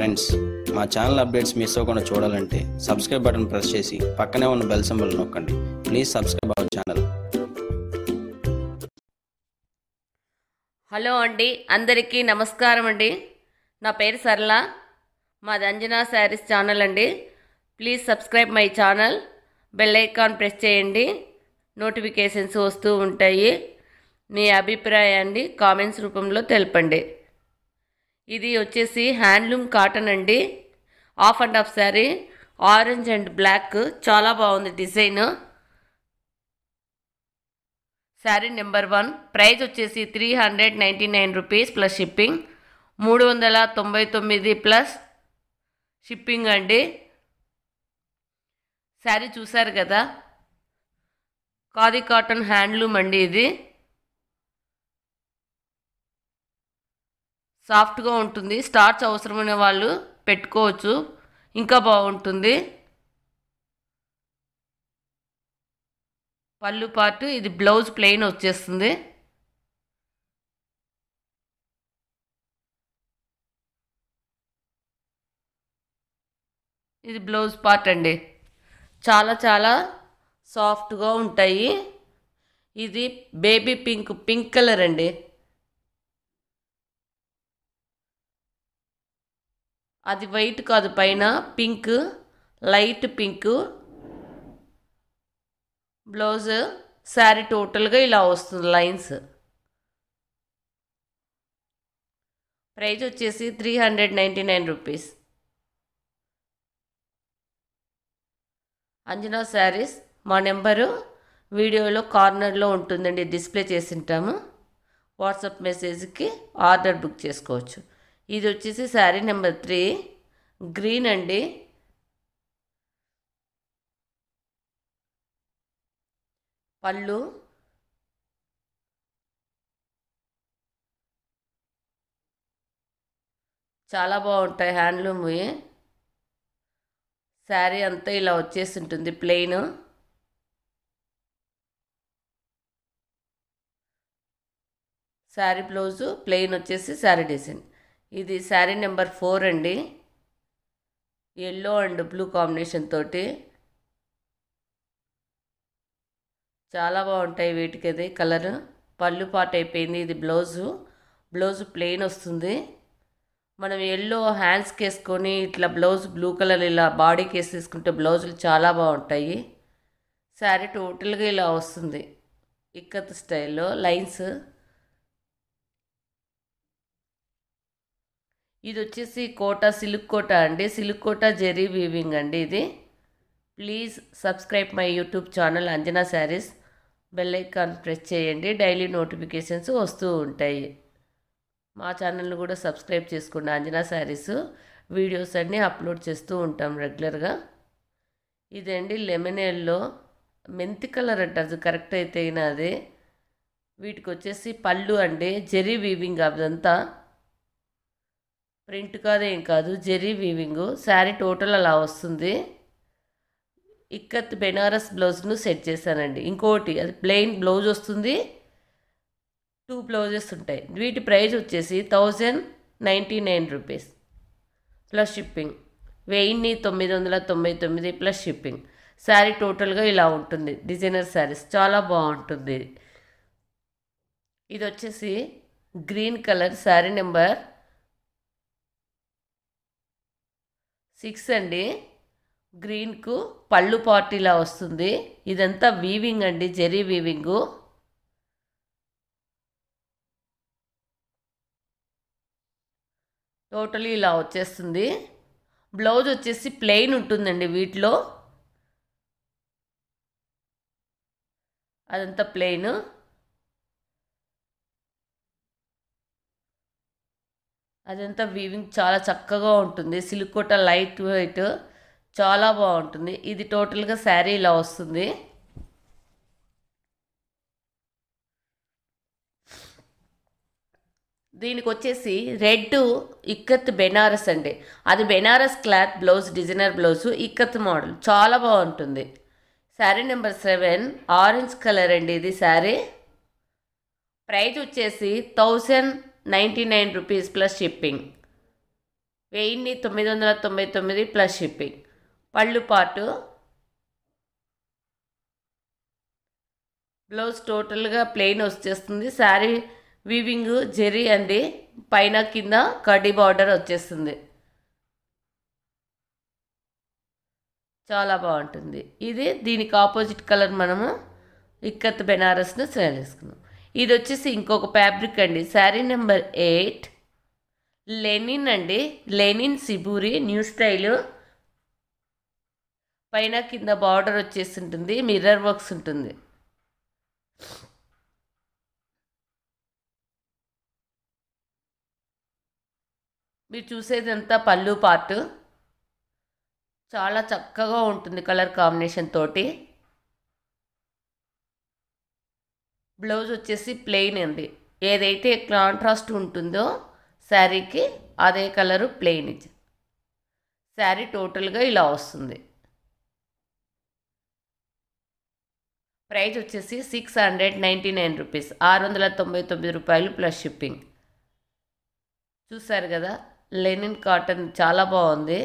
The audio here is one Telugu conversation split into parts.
ఫ్రెండ్స్ మా ఛానల్ అప్డేట్స్ మిస్ అవ్వకుండా చూడాలంటే సబ్స్క్రైబ్ బటన్ ప్రెస్ చేసి పక్కనే ఉన్న బెల్ సింబల్ నొక్కండి please subscribe our channel hello అండి అందరికీ నమస్కారం అండి నా పేరు సరళ మాది అంజనా శారీస్ ఛానల్ అండి please subscribe my channel bell icon press చేయండి నోటిఫికేషన్స్ వస్తూ ఉంటాయి మీ అభిప్రాయాన్ని కామెంట్స్ రూపంలో తెలపండి ఇది వచ్చేసి హ్యాండ్లూమ్ కాటన్ అండి half and half saree orange and black చాలా బాగుంది design saree number one price వచ్చేసి three hundred ninety nine rupees plus shipping మూడు వందల తొంభై తొమ్మిది ప్లస్ షిప్పింగ్ అండి శారీ చూసారు కదా కాది కాటన్ హ్యాండ్లూమ్ అండి ఇది సాఫ్ట్గా ఉంటుంది స్టార్చ్ అవసరమైన వాళ్ళు పెట్టుకోవచ్చు ఇంకా బాగుంటుంది పళ్ళు పార్ట్ ఇది బ్లౌజ్ ప్లెయిన్ వచ్చేస్తుంది ఇది బ్లౌజ్ పార్ట్ అండి చాలా చాలా సాఫ్ట్గా ఉంటాయి ఇది బేబీ పింక్ పింక్ కలర్ అండి అది వైట్ కాదు పైన pink light pink blouse saree టోటల్గా ఇలా వస్తుంది లైన్స్ ప్రైజ్ వచ్చేసి three hundred ninety nine rupees Anjana Sarees మా నెంబరు వీడియోలో కార్నర్లో ఉంటుందండి డిస్ప్లే చేసింటాము వాట్సాప్ మెసేజ్కి ఆర్డర్ బుక్ చేసుకోవచ్చు ఇది వచ్చేసి శారీ నెంబర్ త్రీ గ్రీన్ అండి పళ్ళు చాలా బాగుంటాయి హ్యాండ్లూమ్ శారీ అంతా ఇలా వచ్చేసి ఉంటుంది ప్లెయిన్ శారీ బ్లౌజు ప్లెయిన్ వచ్చేసి శారీ డిజైన్ ఇది శారీ నెంబర్ ఫోర్ అండి ఎల్లో అండ్ బ్లూ కాంబినేషన్ తోటి చాలా బాగుంటాయి వీటికి అది కలర్ పళ్ళు పాట్ అయిపోయింది ఇది బ్లౌజు బ్లౌజు ప్లెయిన్ వస్తుంది మనం ఎల్లో హ్యాండ్స్కి వేసుకొని ఇట్లా బ్లౌజ్ బ్లూ కలర్ ఇలా బాడీకి వేసి తీసుకుంటే బ్లౌజులు చాలా బాగుంటాయి శారీ టోటల్గా ఇలా వస్తుంది ఇక్కత్ స్టైల్లో లైన్స్ ఇది వచ్చేసి కోట సిల్క్ కోట అండి సిల్క్ కోట జెరీ వీవింగ్ అండి ఇది please subscribe my YouTube channel Anjana Sarees bell icon press చేయండి డైలీ నోటిఫికేషన్స్ వస్తూ ఉంటాయి మా ఛానల్ని కూడా సబ్స్క్రైబ్ చేసుకోండి అంజనా శారీస్ వీడియోస్ అన్నీ అప్లోడ్ చేస్తూ ఉంటాం రెగ్యులర్గా ఇదండి లెమనేల్లో మెంతి కలర్ అంటారు కరెక్ట్ అయితే అయినా అది వీటికి వచ్చేసి పళ్ళు అండి జెరీ వీవింగ్ అదంతా ప్రింట్ కాదు ఏం కాదు జెర్రీ వీవింగ్ శారీ టోటల్ అలా వస్తుంది ఇక్కత్ బెనారస్ బ్లౌజ్ను సెట్ చేశానండి ఇంకోటి అది ప్లెయిన్ బ్లౌజ్ వస్తుంది టూ బ్లౌజెస్ ఉంటాయి వీటి ప్రైజ్ వచ్చేసి thousand ninety nine rupees plus shipping వెయ్యిన్ని తొమ్మిది వందల తొంభై తొమ్మిది ప్లస్ షిప్పింగ్ శారీ టోటల్గా ఇలా ఉంటుంది డిజైనర్ శారీస్ చాలా బాగుంటుంది ఇది వచ్చేసి green colour saree number six అండి గ్రీన్కు పళ్ళు పార్టీలా వస్తుంది ఇదంతా వీవింగ్ అండి జెరీ వీవింగు టోటలీ ఇలా వచ్చేస్తుంది బ్లౌజ్ వచ్చేసి ప్లెయిన్ ఉంటుందండి వీటిలో అదంతా ప్లెయిన్ అదంతా వీవింగ్ చాలా చక్కగా ఉంటుంది సిలికోట లైట్ వెయిట్ చాలా బాగుంటుంది ఇది టోటల్గా శారీ ఇలా వస్తుంది దీనికి వచ్చేసి రెడ్ ఇక్కత్ బెనారస్ అండి అది Banaras cloth blouse designer blouse ikat model చాలా బాగుంటుంది saree number seven orange colour అండి ఇది శారీ ప్రైజ్ వచ్చేసి thousand ninety nine rupees plus shipping వెయ్యిన్ని తొమ్మిది వందల తొంభై తొమ్మిది ప్లస్ షిప్పింగ్ పళ్ళు పాటు బ్లౌజ్ టోటల్గా ప్లెయిన్ వచ్చేస్తుంది శారీ వీవింగ్ జెరీ అంది పైన కింద కడ్డీ బార్డర్ వచ్చేస్తుంది చాలా బాగుంటుంది ఇది దీనికి ఆపోజిట్ కలర్ మనము ఇక్కత్ బెనారస్ను సెలెక్ట్ చేసుకున్నాం ఇది వచ్చేసి ఇంకొక ఫ్యాబ్రిక్ అండి శారీ నెంబర్ ఎయిట్ లెనిన్ అండి లెనిన్ సిబూరి న్యూ స్టైల్ పైన కింద బార్డర్ వచ్చేసి ఉంటుంది మిర్రర్ వర్క్స్ ఉంటుంది మీరు చూసేదంతా పళ్ళు పార్ట్ చాలా చక్కగా ఉంటుంది కలర్ కాంబినేషన్ తోటి బ్లౌజ్ వచ్చేసి ప్లెయిన్ అండి ఏదైతే కాంట్రాస్ట్ ఉంటుందో శారీకి అదే కలరు ప్లెయిన్ శారీ టోటల్గా ఇలా వస్తుంది ప్రైజ్ వచ్చేసి six hundred ninety nine rupees ఆరు వందల తొంభై తొమ్మిది రూపాయలు ప్లస్ షిప్పింగ్ చూసారు కదా లెనిన్ కాటన్ చాలా బాగుంది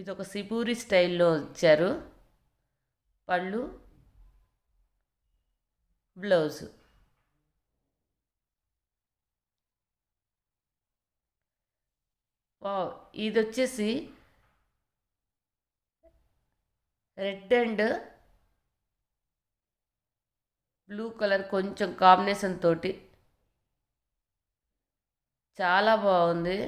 ఇది ఒక సిపూరి స్టైల్లో ఇచ్చారు పళ్ళు బ్లౌజు ఇది వచ్చేసి రెడ్ అండ్ బ్లూ కలర్ కొంచెం కాంబినేషన్ తోటి చాలా బాగుంది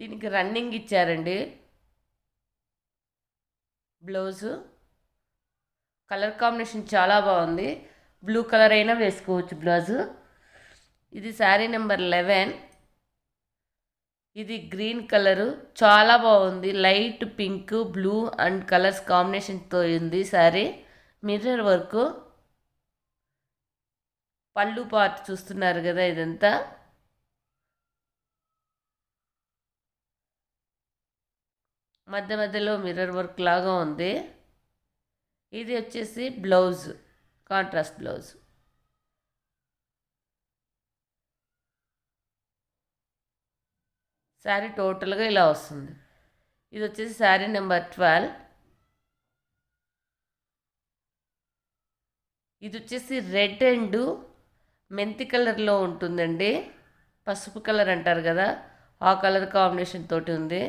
దీనికి రన్నింగ్ ఇచ్చారండి బ్లౌజు కలర్ కాంబినేషన్ చాలా బాగుంది బ్లూ కలర్ అయినా వేసుకోవచ్చు బ్లౌజు ఇది శారీ నెంబర్ లెవెన్ ఇది గ్రీన్ కలరు చాలా బాగుంది light pink blue and colours కాంబినేషన్తో ఉంది శారీ మిర్రర్ వర్క్ పళ్ళు పార్ట్ చూస్తున్నారు కదా ఇదంతా మధ్య మధ్యలో మిర్రర్ వర్క్ లాగా ఉంది ఇది వచ్చేసి బ్లౌజ్ కాంట్రాస్ట్ బ్లౌజ్ శారీ టోటల్గా ఇలా వస్తుంది ఇది వచ్చేసి శారీ నెంబర్ ట్వెల్వ్ ఇది వచ్చేసి రెడ్ అండ్ మెంతి కలర్లో ఉంటుందండి పసుపు కలర్ అంటారు కదా ఆ కలర్ కాంబినేషన్ తోటి ఉంది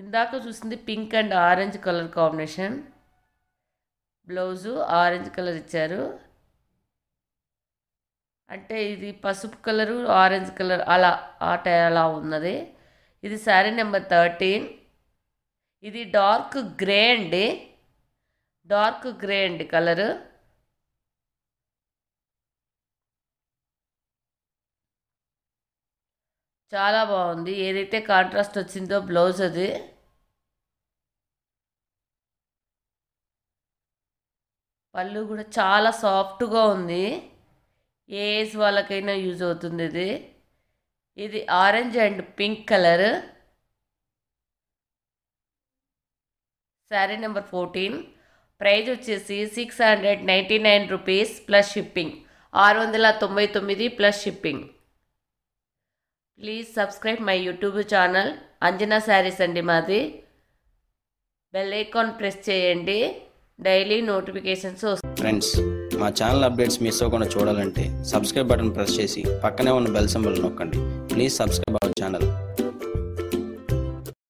ఇందాక చూసింది pink and orange colour combination blouse orange colour ఇచ్చారు అంటే ఇది పసుపు కలరు ఆరెంజ్ కలర్ అలా ఆ అలా ఉన్నది ఇది శారీ నెంబర్ థర్టీన్ ఇది డార్క్ గ్రే అండి డార్క్ గ్రే అండి కలరు చాలా బాగుంది ఏదైతే కాంట్రాస్ట్ వచ్చిందో బ్లౌజ్ అది పళ్ళు కూడా చాలా సాఫ్ట్గా ఉంది ఏజ్ వాళ్ళకైనా యూజ్ అవుతుంది ఇది ఇది orange and pink colour saree number fourteen price వచ్చేసి six hundred ninety nine rupees plus shipping ఆరు వందల తొంభై తొమ్మిది plus shipping please subscribe my YouTube channel Anjana Sarees అండి మాది బెల్ ఐకాన్ ప్రెస్ చేయండి డైలీ నోటిఫికేషన్స్ ఫ్రెండ్స్ మా ఛానల్ అప్డేట్స్ మిస్ అవ్వకుండా చూడాలంటే సబ్స్క్రైబ్ బటన్ ప్రెస్ చేసి పక్కనే ఉన్న బెల్ సింబల్ నొక్కండి ప్లీజ్ సబ్స్క్రైబ్ అవర్ ఛానల్